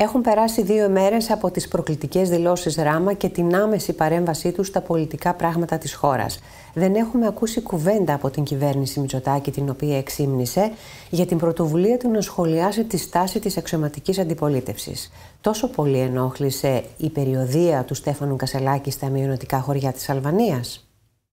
Έχουν περάσει δύο μέρες από τις προκλητικές δηλώσεις Ράμα και την άμεση παρέμβασή τους στα πολιτικά πράγματα της χώρας. Δεν έχουμε ακούσει κουβέντα από την κυβέρνηση Μητσοτάκη, την οποία εξήμνησε, για την πρωτοβουλία του να σχολιάσει τη στάση της αξιωματικής αντιπολίτευσης. Τόσο πολύ ενόχλησε η περιοδία του Στέφανου Κασελάκη στα μειονοτικά χωριά της Αλβανίας.